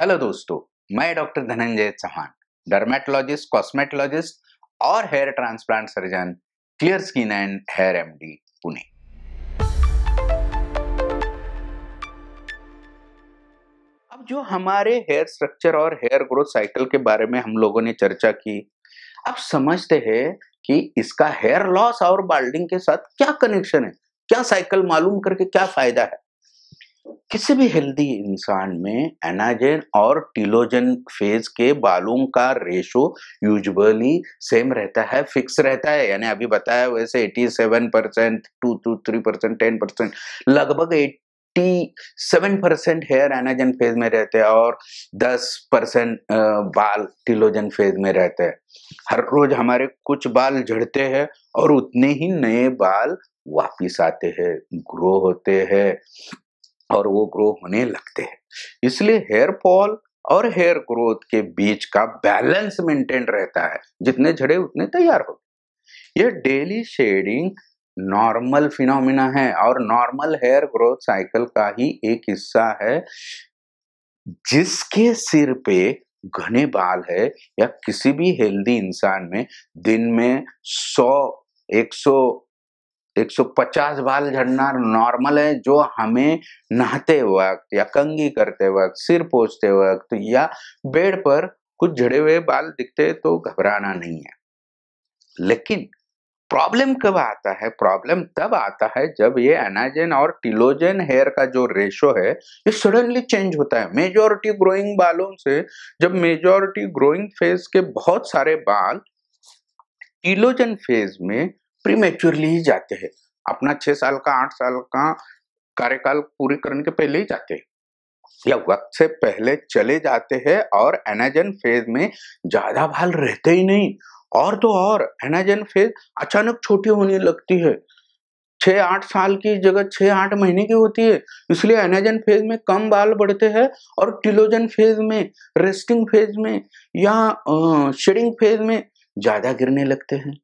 hello दोस्तों मैं doctor Dhananjay Chauhan dermatologist cosmetologist और hair transplant surgeon clear skin and hair MD Pune अब जो हमारे हेयर स्ट्रक्चर और हेयर ग्रोथ साइकिल के बारे में हम लोगों ने चर्चा की अब समझते हैं कि इसका हेयर लॉस और बाल्डिंग के साथ क्या कनेक्शन है क्या साइकिल मालूम करके क्या फायदा है किसी भी हेल्दी इंसान में एनाजेन और टीलोजन फेज के बालों का रेशो यूजली सेम रहता है फिक्स रहता है यानी अभी बताया वैसे 87 percent two to three percent ten percent लगभग 87 परसेंट हेयर एनाजन फेज में रहते हैं और 10 परसेंट बाल टीलोजन फेज में रहते हैं हर रोज हमारे कुछ बाल झड़ते हैं और उतने ही नए बाल वापिस आते हैं ग्रो होते हैं और वो ग्रो होने लगते हैं इसलिए हेयर फॉल और हेयर ग्रोथ के बीच का बैलेंस मेंटेन रहता है जितने झड़े उतने तैयार हो यह डेली शेडिंग नॉर्मल फिनोमिना है और नॉर्मल हेयर ग्रोथ साइकिल का ही एक हिस्सा है जिसके सिर पे घने बाल है या किसी भी हेल्दी इंसान में दिन में 100 100 150 बाल झड़ना नॉर्मल है जो हमें नहाते वक्त या कंगी करते वक्त सिर पोछते वक्त या बेड पर कुछ झड़े हुए बाल दिखते तो घबराना नहीं है लेकिन प्रॉब्लम कब आता है प्रॉब्लम तब आता है जब ये एनाजेन और टिलोजन हेयर का जो रेशो है ये सडनली चेंज होता है मेजोरिटी ग्रोइंग बालों से जब मेजोरिटी ग्रोइंग फेज के बहुत सारे बाल टिलोजन फेज में प्रीमेच्योरली ही जाते हैं अपना छह साल का आठ साल का कार्यकाल पूरी करने के पहले ही जाते हैं या वक्त से पहले चले जाते हैं और एनाजन फेज में ज्यादा बाल रहते ही नहीं और तो और एनाजन फेज अचानक छोटी होने लगती है छह आठ साल की जगह छह आठ महीने की होती है इसलिए एनाजन फेज में कम बाल बढ़ते हैं और टिलोजन फेज में रेस्टिंग फेज में या शेडिंग फेज में ज़्यादा गिरने लगते हैं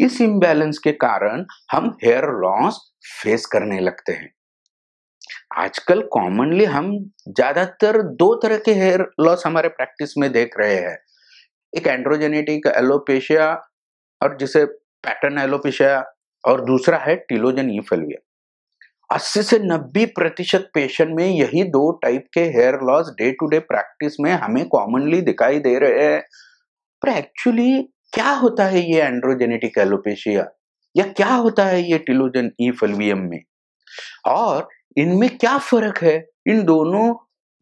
इस इम्बैलेंस के कारण हम हेयर लॉस फेस करने लगते हैं आजकल कॉमनली हम ज्यादातर दो तरह के हेयर लॉस हमारे प्रैक्टिस में देख रहे हैं एक एंड्रोजेनेटिक एलोपेशिया और जिसे पैटर्न एलोपेशिया और दूसरा है टीलोजन ईफेलविया अस्सी से नब्बे प्रतिशत पेशेंट में यही दो टाइप के hair loss day to day practice में हमें कॉमनली दिखाई दे रहे हैं पर एक्चुअली क्या होता है ये एंड्रोजेनेटिक एलोपेशिया या क्या होता है ये टिलोजन ई फलवियम में और इनमें क्या फर्क है इन दोनों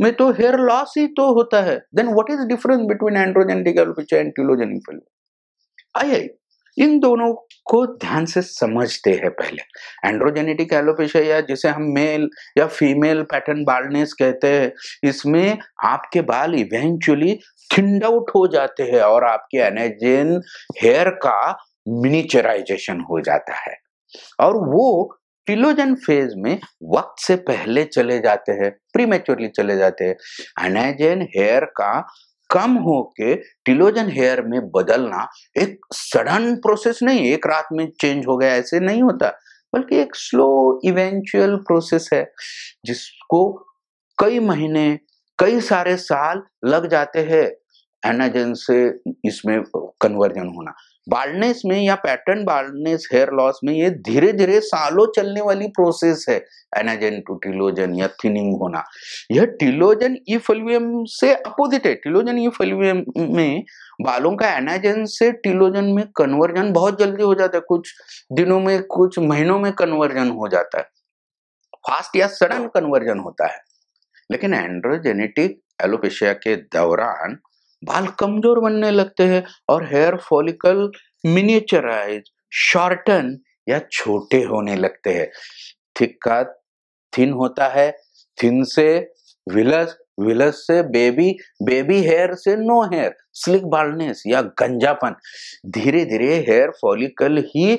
में तो हेयर लॉस ही तो होता है then what is difference between androgenetic alopecia and telogen effluvium I इन दोनों को ध्यान से समझते हैं पहले एंड्रोजेनेटिक एलोपेशिया या जिसे हम मेल या फीमेल पैटर्न बालनेस कहते हैं इसमें आपके बाल इवेंचुअली थिंड आउट हो जाते हैं और आपके एनेजेन हेयर का मिनीचराइजेशन हो जाता है और वो टिलोजन फेज में वक्त से पहले चले जाते हैं प्रीमेच्योरली चले जाते हैं एनेजेन हेयर का कम होके टिलोजन हेयर में बदलना एक सडन प्रोसेस नहीं एक रात में चेंज हो गया ऐसे नहीं होता बल्कि एक स्लो इवेंचुअल प्रोसेस है जिसको कई महीने कई सारे साल लग जाते हैं एनाजन से इसमें कन्वर्जन होना बाल्डनेस में या पैटर्न बाल्डनेस हेयर लॉस में ये धीरे धीरे सालों चलने वाली प्रोसेस है एनाजन टू टिलोजन या थिनिंग होना यह टिलोजन ई फलवियम से अपोजिट है टिलोजन ई फलवियम में बालों का एनाजन से टिलोजन में कन्वर्जन बहुत जल्दी हो जाता है कुछ दिनों में कुछ महीनों में कन्वर्जन हो जाता है फास्ट या सडन कन्वर्जन होता है लेकिन एंड्रोजेनेटिक एलोपेशिया के दौरान बाल कमजोर बनने लगते हैं और हेयर फॉलिकल मिनिएचराइज शॉर्टन या छोटे होने लगते हैं थिक्का थिन होता है थिन से विलस विलस से बेबी बेबी हेयर से नो हेयर स्लिक बाल्डनेस या गंजापन धीरे धीरे हेयर फॉलिकल ही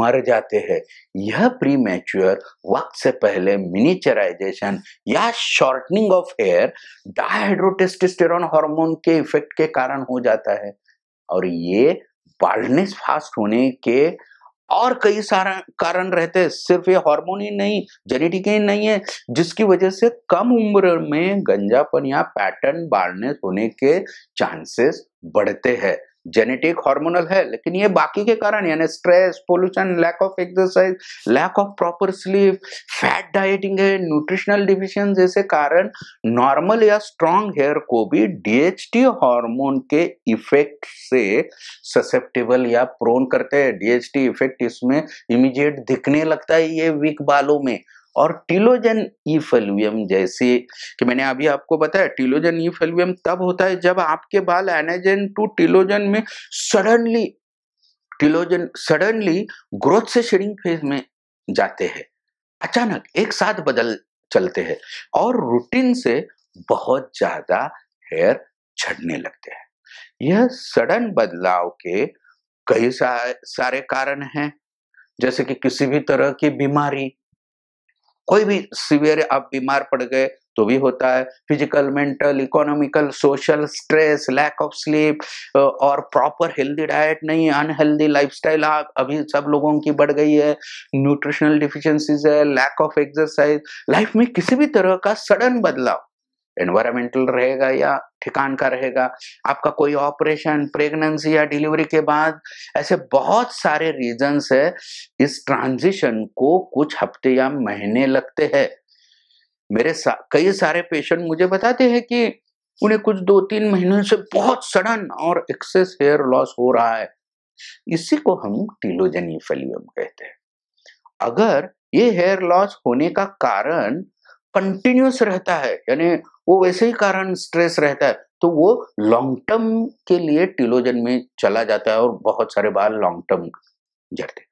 मर जाते हैं यह प्री मैच्योर वक्त से पहले मिनीचराइजेशन या shortening of hair dihydrotestosterone hormone के इफेक्ट के कारण हो जाता है और ये बाल्डनेस फास्ट होने के और कई सारा कारण रहते हैं सिर्फ ये हार्मोन ही नहीं जेनेटिक ही नहीं है जिसकी वजह से कम उम्र में गंजापन या पैटर्न बार्नेस होने के चांसेस बढ़ते हैं जेनेटिक हार्मोनल है लेकिन ये बाकी के कारण यानी stress pollution lack of exercise lack of proper sleep fat dieting है न्यूट्रिशनल डिफिशियंस जैसे कारण नॉर्मल या स्ट्रॉन्ग हेयर को भी डीएचटी हार्मोन के इफेक्ट से ससेप्टेबल या प्रोन करते हैं डीएचटी इफेक्ट इसमें इमीजिएट दिखने लगता है ये वीक बालों में और टीलोजन ई फेलुएम जैसे कि मैंने अभी आपको बताया टीलोजन ई फेलुएम तब होता है जब आपके बाल एनाजन टू टीलोजन में सडनली टीलोजन सडनली ग्रोथ से शेडिंग फेज में जाते हैं अचानक एक साथ बदल चलते हैं और रूटीन से बहुत ज्यादा हेयर झड़ने लगते हैं यह सडन बदलाव के कई सारे कारण हैं जैसे कि किसी भी तरह की बीमारी कोई भी सिवियर आप बीमार पड़ गए तो भी होता है physical mental economical social stress lack of sleep और प्रॉपर हेल्दी डाइट नहीं अनहेल्दी लाइफस्टाइल आप अभी सब लोगों की बढ़ गई है न्यूट्रिशनल डिफिशियंसीज है लैक ऑफ एक्सरसाइज लाइफ में किसी भी तरह का सडन बदलाव एनवायरमेंटल रहेगा या ठिकान का रहेगा आपका कोई ऑपरेशन प्रेगनेंसी या डिलीवरी के बाद ऐसे बहुत सारे रीजंस है इस ट्रांजिशन को कुछ हफ्ते या महीने लगते हैं मेरे सा, कई सारे पेशेंट मुझे बताते हैं कि उन्हें कुछ दो तीन महीनों से बहुत सडन और एक्सेस हेयर लॉस हो रहा है इसी को हम टीलोजनी फेलियम कहते हैं अगर ये हेयर लॉस होने का कारण कंटिन्यूस रहता है यानी वो वैसे ही कारण स्ट्रेस रहता है तो वो लॉन्ग टर्म के लिए टीलोजन में चला जाता है और बहुत सारे बाल लॉन्ग टर्म जड़ते